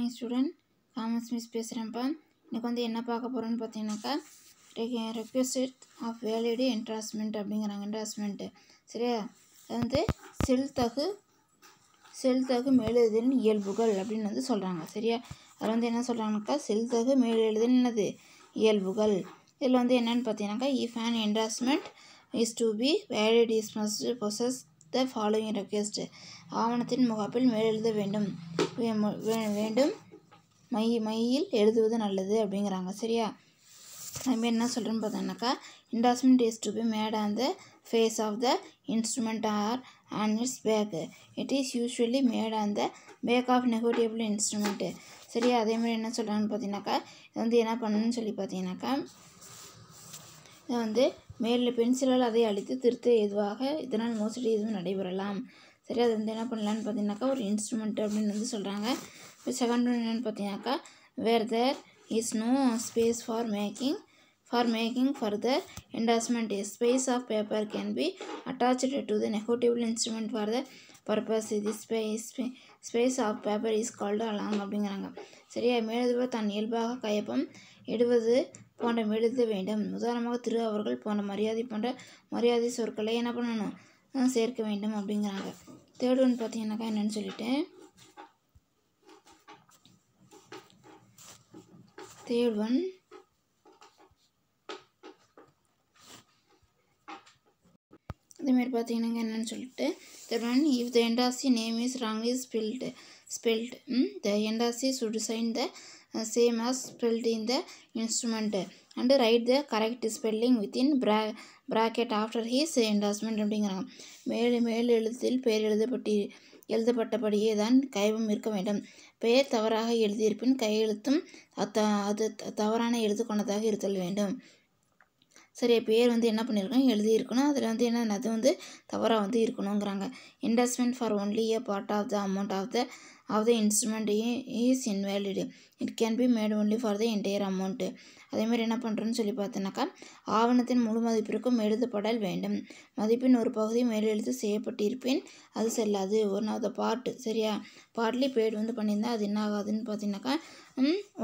My student commerce miss பேசுகிறேன்ப்பா இன்றைக்கி வந்து என்ன பார்க்க போகிறோன்னு பார்த்தீங்கன்னாக்கா ரெக்வஸ்ட் ஆஃப் வேலிடு என்ட்ராஸ்மெண்ட் அப்படிங்கிறாங்க என்ட்ராஸ்மெண்ட்டு சரியா அது வந்து செல்தகு செல்தகு மேலெழுதின் இயல்புகள் அப்படின்னு வந்து சொல்கிறாங்க சரியா அதில் வந்து என்ன சொல்கிறாங்கனாக்கா செல்தகு மேலெழுதின் என்னது இயல்புகள் இதில் வந்து என்னென்னு பார்த்தீங்கன்னாக்கா if and endorsement is to be valid is must process the following request ஆவணத்தின் முகாப்பில் மேலெழுத வேண்டும் வேண்டும் மை மையில் எழுதுவது நல்லது அப்படிங்கிறாங்க சரியா நம்ம என்ன சொல்கிறேன்னு பார்த்தோம்னாக்கா endorsement is to be made on the face of the instrument or on its back it is usually made on the back of negotiable instrument சரியா அதேமாதிரி என்ன சொல்கிறாங்கன்னு பார்த்தீங்கன்னாக்கா இது வந்து என்ன பண்ணணும்னு சொல்லி பார்த்தீங்கன்னாக்கா இதை வந்து மேலில் பென்சிலால் அதை அழித்து திருத்த எதுவாக இதனால் மோசடி எதுவும் நடைபெறலாம் சரி அது வந்து என்ன பண்ணலான்னு பார்த்தீங்கன்னாக்கா ஒரு இன்ஸ்ட்ருமெண்ட் அப்படின்னு வந்து சொல்கிறாங்க இப்போ செகண்ட் ஒன் என்னென்னு பார்த்தீங்கன்னாக்கா where there is no space for making for making further endorsement is space of paper can be attached to the negative instrument for the purpose இது space space of paper is called allonge அப்படிங்கிறாங்க சரியா மேலதுபோல் தன் இயல்பாக கையப்பம் இடுவது போன்ற எழுத வேண்டும் உதாரணமாக திரு அவர்கள் போன்ற மரியாதை போன்ற மரியாதை சொற்களை என்ன பண்ணணும் சேர்க்க வேண்டும் அப்படிங்கிறாங்க தேர்ட் ஒன் பார்த்தீங்கன்னாக்கா என்னென்னு சொல்லிட்டு தேர்ட் ஒன் அதேமாதிரி பார்த்தீங்கன்னா என்னென்னு சொல்லிட்டு if the endorsee name is wrongly spelled spelled the endorsee should sign the same as spelled in the instrument and write the correct spelling within bra bracket after his endorsement அப்படிங்கிறாங்க மேல் மேல் எழுத்தில் பெயர் எழுதப்பட்டு எழுதப்பட்டபடியே தான் கைவம் இருக்க வேண்டும் பெயர் தவறாக எழுதியிருப்பின் கையெழுத்தும் அது தவறான எழுத்து கொண்டதாக இருத்தல் வேண்டும் சரியா பேர் வந்து என்ன பண்ணியிருக்கோம் எழுதியிருக்கணும் அதில் வந்து என்ன அது வந்து தவறாக வந்து இருக்கணுங்கிறாங்க investment for only a part of the amount of the of the instrument is invalid it can be made only for the entire amount அதேமாதிரி என்ன பண்ணுறோன்னு சொல்லி பார்த்தோன்னாக்கா ஆவணத்தின் முழு மதிப்பிற்கும் எழுதப்படல் வேண்டும் மதிப்பின் ஒரு பகுதி மேலெழுத்து செய்யப்பட்டிருப்பின் அது செல்லாது ஒன் ஆஃப் த பார்ட்டு சரியா பார்ட்லி பேட் வந்து பண்ணியிருந்தால் அது என்ன ஆகாதுன்னு பார்த்தீங்கன்னாக்கா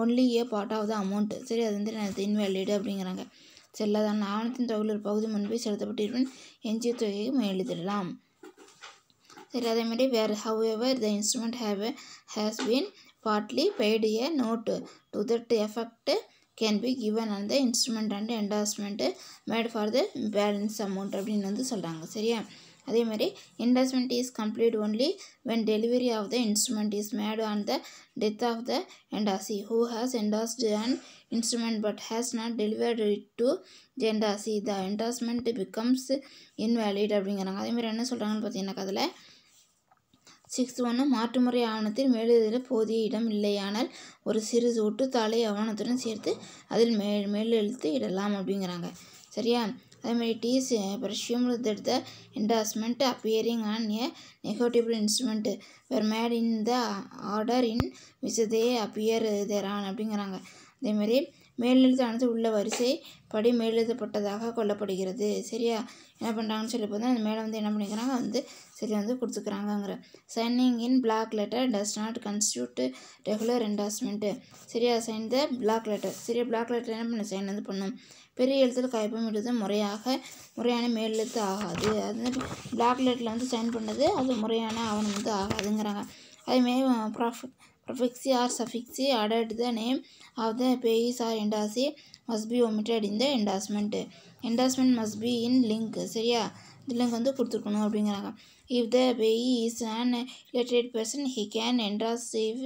only a part of the amount சரி அது வந்து இன்வேலிடு அப்படிங்கிறாங்க செல்லாதான் ஆவணத்தின் தொகையில் ஒரு பகுதி முன்பே செலுத்தப்பட்டிருப்பின் எஞ்சிய தொகையை எழுதிடலாம் சரி அதே மாதிரி where however the instrument have has been partly paid a note to that effect can be given அந்த instrument and endorsement made for the balance amount அப்படின்னு வந்து சொல்கிறாங்க சரியா அதே மாதிரி investment is complete only when delivery of the instrument is made on the death of the endorsee who has endorsed an instrument but has not delivered it to the endorsee the endorsement becomes invalid அப்படிங்கிறாங்க அதேமாதிரி என்ன சொல்கிறாங்கன்னு பார்த்தீங்கன்னாக்கா அதில் sixth ஒன்று மாற்றுமுறை ஆவணத்தில் மேலெழுதில் போதிய இடம் இல்லையானால் ஒரு சிறு ஒட்டுத்தாளை ஆவணத்துடன் சேர்த்து அதில் மே மேலெழுத்து இடலாம் அப்படிங்கிறாங்க சரியா அதேமாதிரி இட் இஸ் எடுத்த that appearing on appearing negative instrument negotiable made in the order in order appear which they appear thereon அப்படிங்கிறாங்க அதேமாதிரி மேலெழுத்து உள்ள வரிசை படி மேலெழுதப்பட்டதாக கொல்லப்படுகிறது சரியா என்ன பண்ணுறாங்கன்னு சொல்லி பார்த்தா அந்த மேலே வந்து என்ன பண்ணிக்கிறாங்க வந்து சரி வந்து கொடுத்துக்கிறாங்கங்கிற signing in black letter does not constitute regular endorsement சரியா சைன் த பிளாக் லெட்டர் சரியா பிளாக் லெட்டர் என்ன பண்ண சைன் வந்து பண்ணும் பெரிய எழுத்தில் கைப்பம் இடுவது முறையாக முறையான மேலெழுத்து ஆகாது அது பிளாக் லெட்டில் வந்து சைன் பண்ணது அது முறையான ஆவணம் வந்து ஆகாதுங்கிறாங்க அதேமாரி prof prefix or suffix added the name of the payee or endorsee must be omitted in the endorsement endorsement must be in link சரியா லிங்க் வந்து கொடுத்துருக்கணும் அப்படிங்கிறாங்க if the payee is illiterate person he can endorse இவ்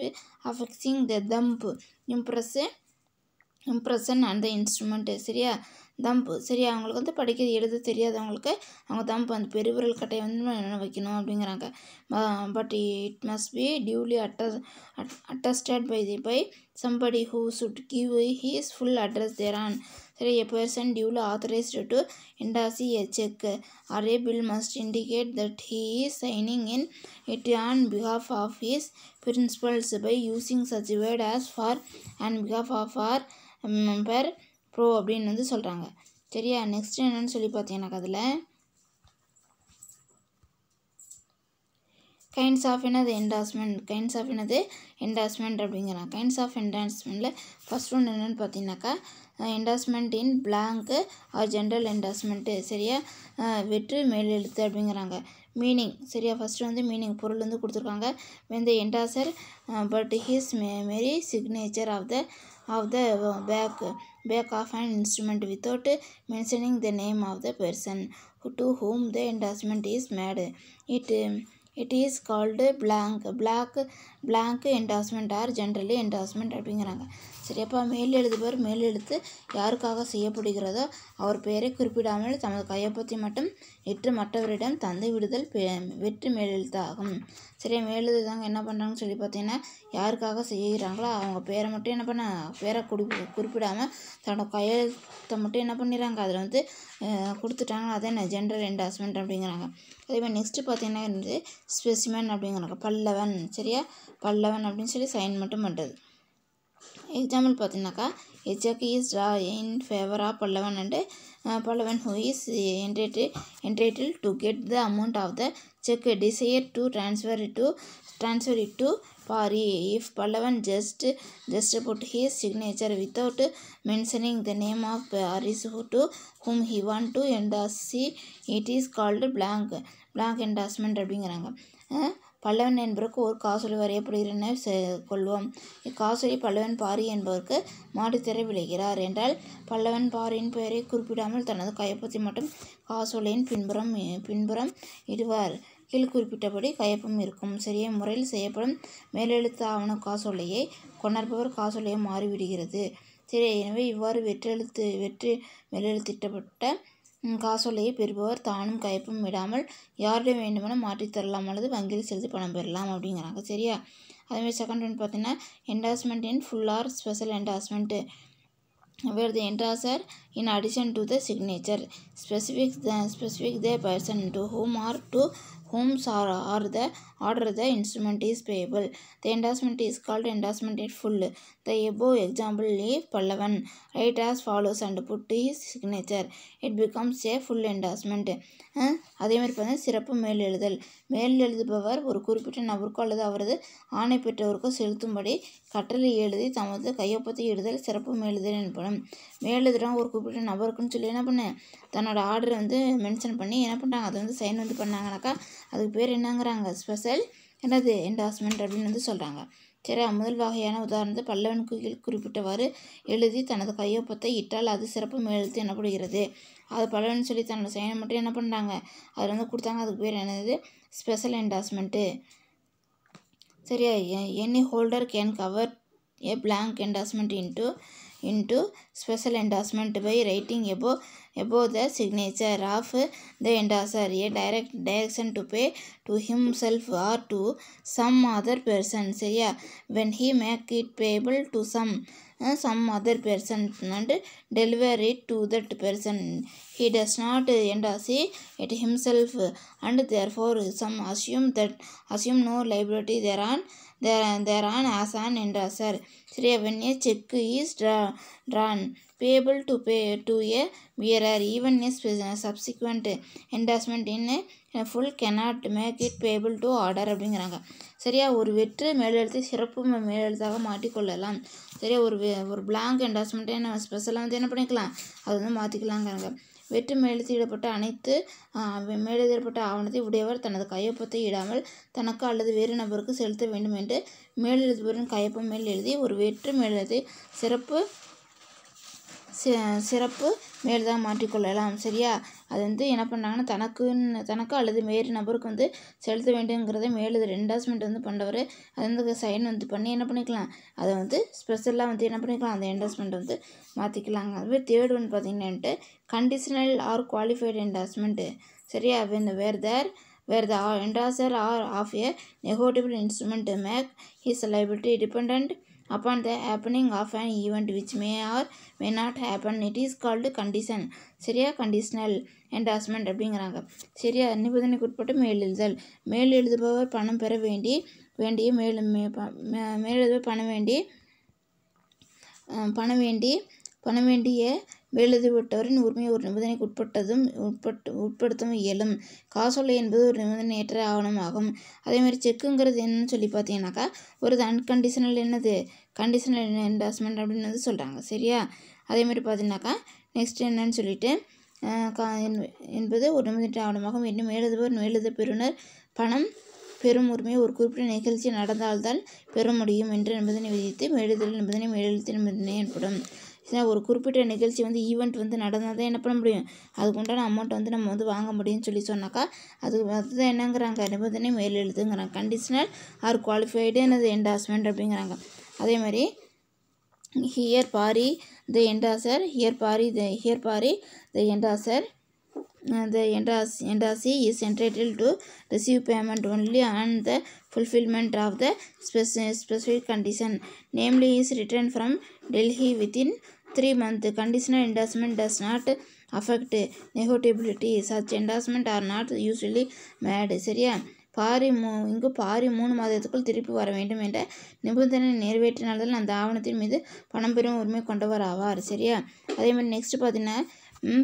affixing the thumb impress impression அந்த instrument சரியா thumb சரியா அவங்களுக்கு வந்து படிக்க எழுத தெரியாதவங்களுக்கு அவங்க தம்பு அந்த பெருவிரல் கட்டையை வந்து என்ன வைக்கணும் அப்படிங்கிறாங்க but it must be duly attes attested by the by somebody who should give his full address thereon சரி a person duly authorised to endorse a cheque or bill must indicate that he is signing in it on behalf of his principals by using such word as for and behalf of or per pro அப்படின்னு வந்து சொல்கிறாங்க சரியா next என்னென்னு சொல்லி பார்த்தீங்கன்னாக்கா அதில் kinds of என்னது endorsement kinds of என்னது என்டாஸ்மெண்ட் அப்படிங்கிறாங்க கைண்ட்ஸ் ஆஃப் என்டாஸ்மெண்ட்டில் ஃபஸ்ட் ஒன்று என்னென்னு பார்த்தீங்கன்னாக்கா endorsement in blank or general endorsement சரியா வெற்று மேலெழுத்து அப்படிங்கிறாங்க மீனிங் சரியா ஃபஸ்ட்டு வந்து மீனிங் பொருள் வந்து கொடுத்துருக்காங்க when the endorser but his mere signature of the of the back, back of an instrument without mentioning the name of the person to whom the endorsement is made. It it is called blank black blank endorsement or generally endorsement அப்படிங்கிறாங்க சரியாப்பா மேல் எழுதுபவர் மேல் எழுத்து யாருக்காக செய்யப்படுகிறதோ அவர் பெயரை குறிப்பிடாமல் தமது கையொப்பத்தை மட்டும் எட்டு மற்றவரிடம் தந்து விடுதல் வெற்று மேலெழுத்தாகும் சரி மேலெழுத்து என்ன பண்ணுறாங்கன்னு சொல்லி பார்த்தீங்கன்னா யாருக்காக செய்கிறாங்களோ அவங்க பேரை மட்டும் என்ன பண்ண பேரை குடி குறிப்பிடாமல் தன்னோட கையெழுத்தை மட்டும் என்ன பண்ணிடுறாங்க அதில் வந்து கொடுத்துட்டாங்க அதான் என்ன ஜென்ரல் என்டாஸ்மெண்ட் அப்படிங்கிறாங்க அதே மாதிரி நெக்ஸ்ட்டு பார்த்தீங்கன்னா வந்து ஸ்பெசிமென் அப்படிங்கிறாங்க பல்லவன் சரியா பல்லவன் அப்படின்னு சொல்லி சைன் மட்டும் பண்ணுறது ఎగ్జాంపుల్ பார்த்திங்கனாக்கா a cheque is drawn in favour of Pallavan అంటే Pallavan who is entitle entitle to get the amount of the cheque desire to transfer to transfer it to Pari if Pallavan just just put his signature without mentioning the name of పారిస్ who to whom he want to endorse it is called blank blank endorsement அப்படிங்கிறாங்க பல்லவன் என்பவருக்கு ஓர் காசொலிவர் எப்படின்னு கொள்வோம் இக்காசொலி பல்லவன் பாரி என்பவருக்கு மாடித்திரை விளைகிறார் என்றால் பல்லவன் பாரியின் பெயரை குறிப்பிடாமல் தனது கையொப்பத்தை மட்டும் காசொலியின் பின்புறம் பின்புறம் இடுவார் கீழ் குறிப்பிட்டபடி கையொப்பம் இருக்கும் சிறிய முறையில் செய்யப்படும் மேலெழுத்து ஆவண காசொலையை கொணர்பவர் காசொலையை மாறிவிடுகிறது சரி எனவே இவ்வாறு வெற்றெழுத்து வெற்றி மேலெழுத்திட்டப்பட்ட காசோலையை பெறுபவர் தானும் கைப்பும் விடாமல் யாரிடம் வேண்டுமானும் மாற்றித்தரலாம் அல்லது வங்கியில் செலுத்தி பணம் பெறலாம் அப்படிங்கிறாங்க சரியா அதேமாதிரி செகண்ட் ஒன் பார்த்தீங்கன்னா endorsement in full or special endorsement where the endorser in addition to the signature specific the specific the person to to or to to or or the order the instrument is payable. The endorsement is called endorsement in full. The above example leave Pallavan. Write as follows and put his signature. It becomes a full endorsement. அதே மாதிரி பார்த்தீங்கன்னா சிறப்பு மேல் எழுதல் மேல் எழுதுபவர் ஒரு குறிப்பிட்ட நபருக்கோ அல்லது அவரது ஆணை பெற்றவருக்கோ செலுத்தும்படி கட்டளை எழுதி தமது கையொப்பத்தை எழுதல் சிறப்பு மேலெழுதல் எனப்படும் மேலெழுதுறோம் ஒரு குறிப்பிட்ட நபருக்குன்னு சொல்லி என்ன பண்ணேன் தன்னோட ஆர்டர் வந்து மென்ஷன் பண்ணி என்ன பண்ணுறாங்க அதை வந்து சைன் வந்து பண்ணாங்கனாக்கா அதுக்கு பேர் என்னங்கிறாங்க ஸ்பெஷல் என்னது என்டாஸ்மெண்ட் அப்படின்னு வந்து சொல்கிறாங்க சரி முதல் வகையான உதாரணத்தை பல்லவன் குயில் குறிப்பிட்டவாறு எழுதி தனது கையொப்பத்தை இட்டால் அது சிறப்பு மேலெழுத்து எனப்படுகிறது அது பல்லவன் சொல்லி தன்னோட செயலை மட்டும் என்ன பண்ணுறாங்க அதில் வந்து கொடுத்தாங்க அதுக்கு பேர் என்னது ஸ்பெஷல் என்டாஸ்மெண்ட்டு சரியா any holder can cover a blank endorsement into into special endorsement by writing above, above the signature of the endorser a direct direction to pay to himself or to some other person. say yeah, when he make it payable to some some other person delivery to that person he does not endorse itself and therefore some assume that assume no liability there on there there on as on என்றார் sir ஸ்ரீவன் a cheque is draw drawn payable to pay to a bearer even as subsequent endorsement in full cannot make it payable to order அப்படிங்கிறாங்க சரியா ஒரு வெற்று மேலெழுத்தை சிறப்பு மேலெழுத்தாக மாட்டிக்கொள்ளலாம் சரியா ஒரு ஒரு பிளாங்க் என்டாஸ்மெண்ட்டே நம்ம ஸ்பெஷலாக வந்து என்ன பண்ணிக்கலாம் அது வந்து மாற்றிக்கலாங்கிறாங்க வெற்று மேலெழுத்திடப்பட்ட அனைத்து மேலெழுதப்பட்ட ஆவணத்தை உடையவர் தனது கையொப்பத்தை இடாமல் தனக்கு அல்லது வேறு நபருக்கு செலுத்த வேண்டும் என்று மேலெழுதுபவரின் கையொப்பம் மேல் எழுதி ஒரு வெற்று மேலெழுதி சிறப்பு சி சிறப்பு மேல்தான் மாற்றிக்கொள்ளலாம் சரியா அது வந்து என்ன பண்ணாங்கன்னா தனக்குன்னு தனக்கு அல்லது வேறு நபருக்கு வந்து செலுத்த வேண்டுங்கிறத மேலு என்டாஸ்மெண்ட் வந்து பண்ணவர் அது வந்து சைன் வந்து பண்ணி என்ன பண்ணிக்கலாம் அதை வந்து ஸ்பெஷலாக வந்து என்ன பண்ணிக்கலாம் அந்த என்டாஸ்மெண்ட் வந்து மாற்றிக்கலாங்க மாதிரி தேர்ட் ஒன் பார்த்தீங்கன்னாட்டு கண்டிஷனல் ஆர் குவாலிஃபைடு என்டாஸ்மெண்ட்டு சரியா when where there where the endorser or of a negotiable instrument make his liability dependent upon the happening of an event which may or may not happen. It is called condition. சரியா conditional endorsement அப்படிங்கிறாங்க சரியா நிபந்தனைக்குட்பட்டு மேலெழுதல் மேல் எழுதுபவர் பணம் பெற வேண்டி வேண்டிய மேல் மேலெழுதுபவர் பணம் வேண்டி பணம் வேண்டி பணம் வேண்டிய மேலதிபட்டோரின் உரிமை ஒரு நிபந்தனைக்கு உட்பட்டதும் உட்பட்டு உட்படுத்தவும் இயலும் காசோலை என்பது ஒரு நிபந்தனையற்ற ஆவணமாகும் அதேமாதிரி செக்குங்கிறது என்னன்னு சொல்லி பார்த்தீங்கன்னாக்கா ஒரு அன்கண்டிஷனல் என்னது கண்டிஷனல் என்டாஸ்மெண்ட் அப்படின்னு வந்து சொல்கிறாங்க சரியா அதேமாதிரி பார்த்தீங்கன்னாக்கா நெக்ஸ்ட் என்னன்னு சொல்லிட்டு என்பது ஒரு நிமிதத்தை ஆவணமாகும் இன்னும் மேலதிபர் மேலது பெறுநர் பணம் பெரும் உரிமையை ஒரு குறிப்பிட்ட நிகழ்ச்சி நடந்தால்தான் பெற முடியும் என்று நிபந்தனை விதித்து மேலெழுத்தல் நிபந்தனை மேலெழுத்து நிபந்தனை ஏற்படும் சரி ஒரு குறிப்பிட்ட நிகழ்ச்சி வந்து ஈவெண்ட் வந்து நடந்தால் தான் என்ன பண்ண முடியும் அதுக்கு உண்டான அமௌண்ட் வந்து நம்ம வந்து வாங்க முடியும்னு சொல்லி சொன்னாக்கா அது அதுதான் என்னங்கிறாங்க நிபந்தனை மேல் எழுதுங்கிறாங்க கண்டிஷனல் ஆர் குவாலிஃபைடு எனது என்டாஸ்மெண்ட் அப்படிங்கிறாங்க அதே மாதிரி here Pari the endorser here Pari the here Pari the endorser endorse endorsee is entitle to receive payment only on the fulfilment of the ஸ்பெசி specific condition namely is return from Delhi within three month conditional endorsement does not affect negotiability. Such endorsement are not usually made சரியா பாரி மூ இங்கு பாரி மூணு மாதத்துக்குள் திருப்பி வர வேண்டும் என்ற நிபந்தனை நிறைவேற்றினால்தான் அந்த ஆவணத்தின் மீது பணம் பெறும் உரிமை கொண்டவர் ஆவார் சரியா அதே மாதிரி நெக்ஸ்ட் பார்த்தீங்கன்னா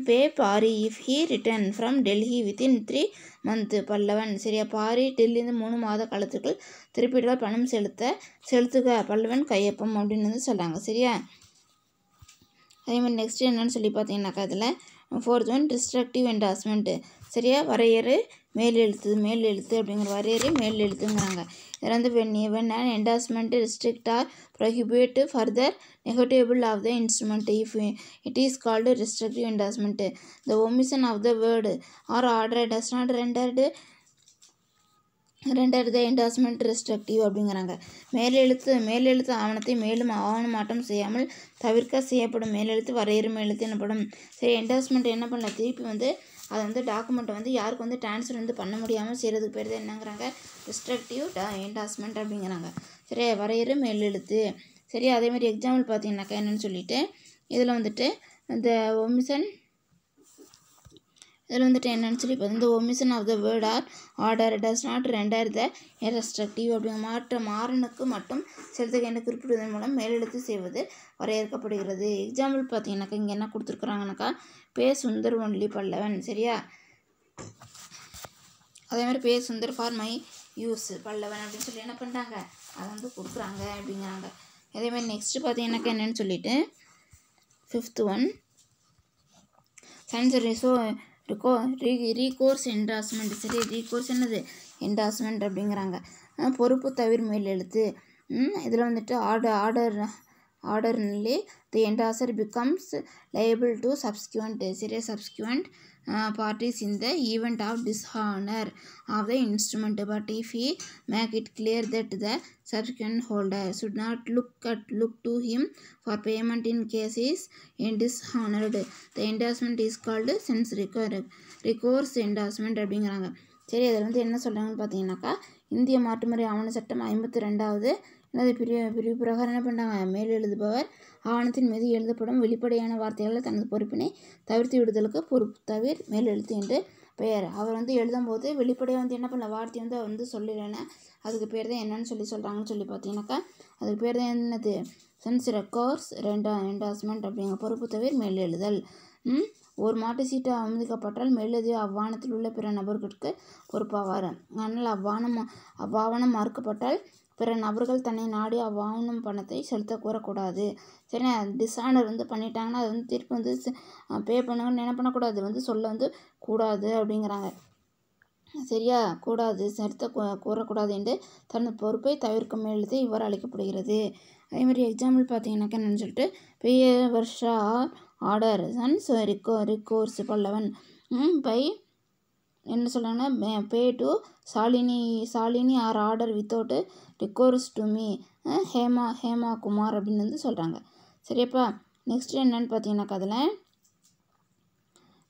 pay Pari if he return from Delhi within three month Pallavan சரியா பாரி டெல்லிருந்து மூணு மாத காலத்துக்குள் திருப்பிட்டால் பணம் செலுத்த செலுத்துக பல்லவன் கையொப்பம் அப்படின்னு வந்து சொல்கிறாங்க சரியா அதே மாதிரி நெக்ஸ்ட் என்னென்னு சொல்லி பார்த்தீங்கன்னாக்கா அதில் ஃபோர்த் ஒன் டிஸ்ட்ரக்டிவ் என்டாஸ்மெண்ட்டு சரியா வரையறு மேல் எழுத்து மேல் எழுத்து அப்படிங்கிற வரையறை மேல் எழுத்துங்கிறாங்க இதில் வந்து when when and endorsement restrict or prohibit further negotiable of the instrument if it is called restrictive endorsement the omission of the word or order does not rendered ரெண்டாவது என்டாஸ்மெண்ட் ரெஸ்ட்ரக்டிவ் அப்படிங்கிறாங்க மேலெழுத்து மேலெழுத்து ஆவணத்தை மேலும் மாற்றம் செய்யாமல் தவிர்க்க செய்யப்படும் மேலெழுத்து வரையறு எழுத்து எனப்படும் சரி என்டாஸ்மெண்ட் என்ன பண்ணல திருப்பி வந்து அதை வந்து டாக்குமெண்ட்டை வந்து யாருக்கு வந்து டிரான்ஸ்ஃபர் வந்து பண்ண முடியாமல் செய்கிறதுக்கு பேர் தான் என்னங்கிறாங்க ரெஸ்ட்ரக்டிவ் டா என்டாஸ்மெண்ட் அப்படிங்கிறாங்க சரி வரையறு மேலெழுத்து சரி அதேமாதிரி எக்ஸாம்பிள் பார்த்தீங்கன்னாக்கா என்னென்னு சொல்லிட்டு இதில் வந்துட்டு இந்த ஒமிசன் இதில் வந்துட்டு என்னென்னு சொல்லி இப்போ இந்த omission of the word or order does not render the restrictive அப்படிங்கிற மாற்ற மாறனுக்கு மட்டும் என்ன குறிப்பிடுவதன் மூலம் மேலெழுத்து செய்வது வரையறுக்கப்படுகிறது எக்ஸாம்பிள் பார்த்தீங்கன்னாக்கா இங்கே என்ன கொடுத்துருக்குறாங்கனாக்கா பே சுந்தர் ஒன்லி பல்லவன் சரியா அதே மாதிரி pay Sundar for my use Pallavan அப்படின்னு சொல்லி என்ன பண்ணுறாங்க அதை வந்து கொடுக்குறாங்க அப்படிங்கிறாங்க அதேமாதிரி நெக்ஸ்ட்டு பார்த்தீங்கன்னாக்கா என்னென்னு சொல்லிவிட்டு ஃபிஃப்த் ஒன் சயின்ஸ் ஸோ இருக்கோ ரீ ரீகோர்ஸ் என்டாஸ்மெண்ட் சரி ரீகோர்ஸ் என்னது என்டாஸ்மெண்ட் அப்படிங்கிறாங்க பொறுப்பு தவிர எழுத்து இதில் வந்துட்டு order order order only, the end answer becomes liable to subsequent serious subsequent uh, parties in the event of dishonor of the instrument. But if he make it clear that the subsequent holder should not look at look to him for payment in cases in dishonored, the endorsement is called sense recourse, recourse endorsement அப்படிங்கிறாங்க சரி அதில் வந்து என்ன சொல்கிறாங்கன்னு பார்த்தீங்கன்னாக்கா இந்திய மாற்றுமுறை ஆவண சட்டம் ஐம்பத்தி ரெண்டாவது பிரிய பெரிய பிரகாரம் என்ன பண்ணாங்க மேல் எழுதுபவர் ஆவணத்தின் மீது எழுதப்படும் வெளிப்படையான வார்த்தைகளை தனது பொறுப்பினை தவிர்த்து விடுதலுக்கு பொறுப்பு தவிர மேல் எழுத்து என்று பெயர் அவர் வந்து எழுதும்போது வெளிப்படையாக வந்து என்ன பண்ணல வார்த்தை வந்து அவர் வந்து சொல்லிடலைன்னா அதுக்கு பேர் தான் என்னன்னு சொல்லி சொல்கிறாங்கன்னு சொல்லி பார்த்தீங்கன்னாக்கா அதுக்கு பேர் தான் என்னது சென்ஸ் ரெக்கார்ட்ஸ் ரெண்டா ரெண்டாஸ்மெண்ட் அப்படிங்கிற பொறுப்பு தவிர மேல் எழுதல் ஒரு மாட்டு சீட்டு அமைதிக்கப்பட்டால் மேலதிக அவ்வானத்தில் உள்ள பிற நபர்களுக்கு பொறுப்பாவார் ஆனால் அவ்வானம் அவ்வாவணம் மறுக்கப்பட்டால் பிற நபர்கள் தன்னை நாடி அவ்வாவணம் பணத்தை செலுத்த கூறக்கூடாது சரி டிஸானர் வந்து பண்ணிட்டாங்கன்னா அது வந்து திருப்பி வந்து பே பண்ணணும்னு என்ன பண்ணக்கூடாது வந்து சொல்ல வந்து கூடாது அப்படிங்கிறாங்க சரியா கூடாது செலுத்த கூறக்கூடாது என்று தனது பொறுப்பை தவிர்க்கும் எழுதி இவ்வாறு அழைக்கப்படுகிறது அதேமாதிரி எக்ஸாம்பிள் பார்த்தீங்கன்னாக்கா என்னன்னு சொல்லிட்டு பிஏ வருஷா ஆர்டர் சன்ஸ் ரிக்கோ ரிக்கோர்ஸ் பல்லவன் பை என்ன சொல்கிறாங்கன்னா pay to Shalini Shalini or order without recourse to me Hema Hema Kumar அப்படின்னு வந்து சொல்கிறாங்க சரியாப்பா நெக்ஸ்ட் என்னன்னு பார்த்தீங்கன்னாக்கா அதில்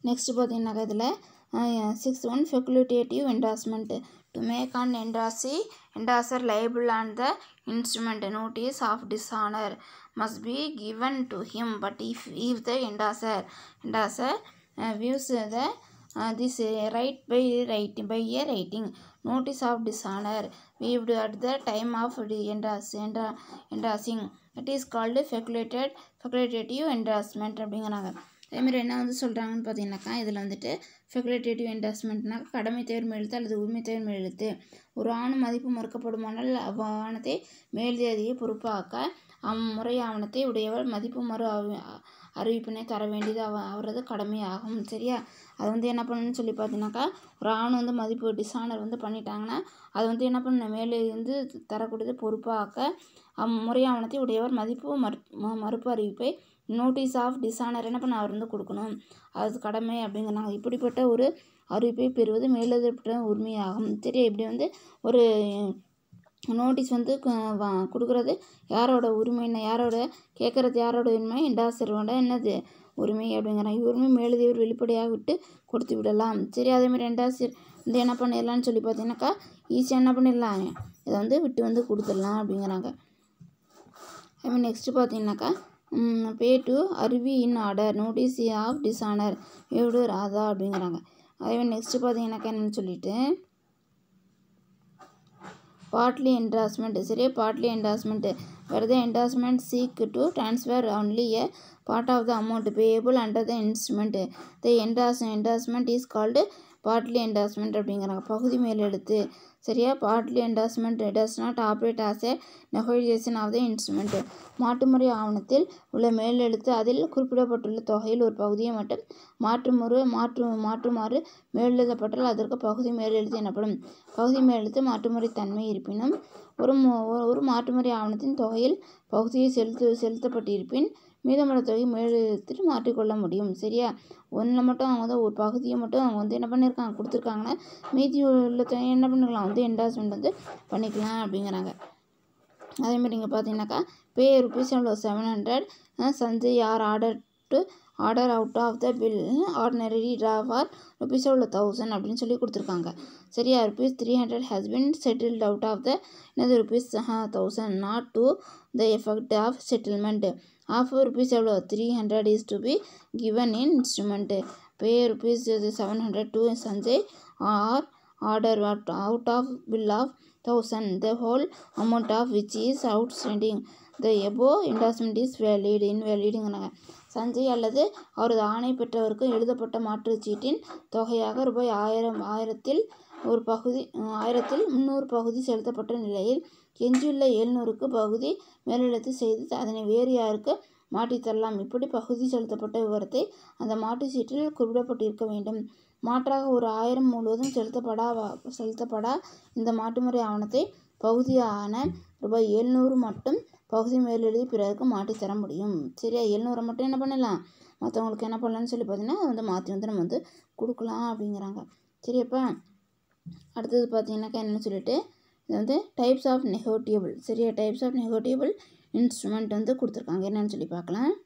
நெக்ஸ்ட் பார்த்தீங்கன்னாக்கா இதில் six one facultative endorsement to make and endorsee endorser liable on the instrument notice of dishonour must be given to him but if if the endorser endorser waives the this right by writing by a writing notice of dishonour waived at the time of the என்ட்ராஸ் என்ட்ரா endorsing it is called facultative facultative endorsement அப்படிங்கிறாங்க அதேமாதிரி என்ன வந்து சொல்கிறாங்கன்னு பார்த்தீங்கன்னாக்கா இதில் வந்துட்டு ஃபெகுலேட்டேட்டிவ் என்ட்ராஸ்மெண்ட்னா கடமை தேர்வு எழுத்து அல்லது உரிமை தேர்வு எழுத்து ஒரு ஆணும் மதிப்பு மறுக்கப்படுமானால் அவ்வாணத்தை மேல்தேதியை பொறுப்பாக்க அம்முறை ஆவணத்தை உடையவர் மதிப்பு மறு அறிவிப்பினை தர வேண்டியது அவ அவரது கடமையாகும் சரியா அது வந்து என்ன பண்ணணும் சொல்லி பார்த்தீங்கன்னாக்கா ஒரு ஆண் வந்து மதிப்பு டிசானர் வந்து பண்ணிட்டாங்கன்னா அது வந்து என்ன பண்ண மேலே இருந்து தரக்கூடியது பொறுப்பாக்க முறைய ஆவணத்தை உடையவர் மதிப்பு மறுப்பு அறிவிப்பை நோட்டீஸ் ஆஃப் டிசானர் என்ன பண்ண அவர் வந்து கொடுக்கணும் அது கடமை அப்படிங்கிறாங்க இப்படிப்பட்ட ஒரு அறிவிப்பை பெறுவது மேலெதிர்ப்பட்ட உரிமையாகும் சரி இப்படி வந்து ஒரு நோட்டீஸ் வந்து கொடுக்குறது யாரோட உரிமை என்ன யாரோட கேட்குறது யாரோட உரிமை இண்டாசிரோட என்னது உரிமை அப்படிங்கிறாங்க உரிமை மேலதியவர் வெளிப்படையாக விட்டு கொடுத்து விடலாம் சரி அதேமாதிரி ரெண்டாவது வந்து என்ன பண்ணிடலான்னு சொல்லி பார்த்தீங்கன்னாக்கா ஈஸியாக என்ன பண்ணிடலாம் இதை வந்து விட்டு வந்து கொடுத்துடலாம் அப்படிங்கிறாங்க அதுமாதிரி நெக்ஸ்ட்டு பார்த்தீங்கன்னாக்கா pay to Aruvi in order notice of dishonour எவ்வளோ ராதா அப்படிங்கிறாங்க அதேமாதிரி நெக்ஸ்ட்டு பார்த்தீங்கன்னாக்கா என்னென்னு சொல்லிட்டு பார்ட்லி என்டாஸ்மெண்ட்டு சரியா partly endorsement where the endorsement seek to transfer only a part of the amount payable under the instrument the endorsement is called partly endorsement. அப்படிங்கிறாங்க பகுதி எடுத்து சரியா partly endorsement does not operate as a negotiation of the instrument மாற்றுமுறை ஆவணத்தில் உள்ள மேல் எழுத்து அதில் குறிப்பிடப்பட்டுள்ள தொகையில் ஒரு பகுதியை மட்டும் மாற்றுமுறை மாற்று மாற்றுமாறு எழுதப்பட்டால் அதற்கு பகுதி மேல் எழுத்து எனப்படும் பகுதி மேல் எழுத்து மாற்றுமுறை தன்மை இருப்பினும் ஒரு ஒரு மாற்றுமுறை ஆவணத்தின் தொகையில் பகுதியை செலுத்து செலுத்தப்பட்டிருப்பின் மீதமுள்ள தொகை மேலிடத்தில் மாற்றிக்கொள்ள முடியும் சரியா ஒன்றில் மட்டும் அவங்க வந்து ஒரு பகுதியை மட்டும் அவங்க வந்து என்ன பண்ணியிருக்காங்க கொடுத்துருக்காங்கன்னா மீதி உள்ள தொகை என்ன பண்ணிக்கலாம் வந்து என்டாஸ்மெண்ட் வந்து பண்ணிக்கலாம் அப்படிங்கிறாங்க அதேமாதிரி இங்கே பார்த்தீங்கன்னாக்கா பே ருபீஸ் எவ்வளோ seven hundred Sanjay or order to order out of the bill ordinary drawer rupees எவ்வளோ தௌசண்ட் அப்படின்னு சொல்லி கொடுத்துருக்காங்க சரியா rupees three hundred has been settled out of the என்னது rupees thousand not to the effect of settlement of rupees எவ்வளோ three hundred is to be given in instrument pay rupees seven hundred to Sanjay or order out of bill of thousand the whole amount of which is outstanding the above endorsement is valid இன்வேலிடுங்கிறாங்க சஞ்சய் அல்லது அவரது ஆணை பெற்றவருக்கும் எழுதப்பட்ட மாற்றுச்சீட்டின் தொகையாக ரூபாய் ஆயிரம் ஆயிரத்தில் ஒரு பகுதி ஆயிரத்தில் முந்நூறு பகுதி செலுத்தப்பட்ட நிலையில் எஞ்சியுள்ள எழுநூறுக்கு பகுதி மேலெழுத்து செய்து அதனை வேறு யாருக்கு மாற்றித்தரலாம் இப்படி பகுதி செலுத்தப்பட்ட விவரத்தை அந்த மாற்று சீட்டில் குறிப்பிடப்பட்டிருக்க வேண்டும் மாற்றாக ஒரு ஆயிரம் முழுவதும் செலுத்தப்படா செலுத்தப்படா இந்த மாற்றுமுறை ஆவணத்தை பகுதியான ரூபாய் எழுநூறு மட்டும் பகுதி மேல் எழுதி பிறருக்கு மாட்டி தர முடியும் சரியா எழுநூறை மட்டும் என்ன பண்ணலாம் மற்றவங்களுக்கு என்ன பண்ணலான்னு சொல்லி பார்த்தீங்கன்னா அதை வந்து மாற்றி வந்து நம்ம வந்து கொடுக்கலாம் அப்படிங்கிறாங்க சரியாப்பா அடுத்தது பார்த்தீங்கன்னாக்கா என்னென்னு சொல்லிட்டு இது வந்து டைப்ஸ் ஆஃப் நெகோட்டியபிள் சரியா டைப்ஸ் ஆஃப் நெகோட்டியபிள் இன்ஸ்ட்ருமெண்ட் வந்து கொடுத்துருக்காங்க என்னென்னு சொல்லி பார்க்கலாம்